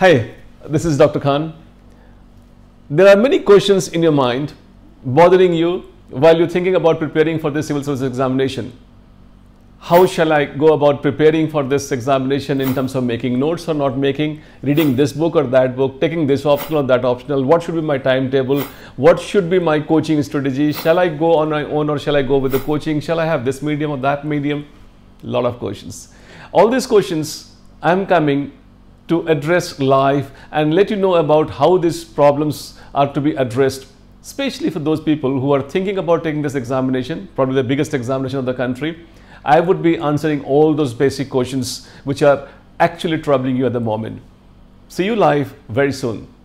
Hi, this is Dr. Khan. There are many questions in your mind bothering you while you're thinking about preparing for this civil service examination. How shall I go about preparing for this examination in terms of making notes or not making, reading this book or that book, taking this optional or that optional, what should be my timetable, what should be my coaching strategy, shall I go on my own or shall I go with the coaching, shall I have this medium or that medium, lot of questions. All these questions I am coming to address life and let you know about how these problems are to be addressed especially for those people who are thinking about taking this examination probably the biggest examination of the country I would be answering all those basic questions which are actually troubling you at the moment. See you live very soon.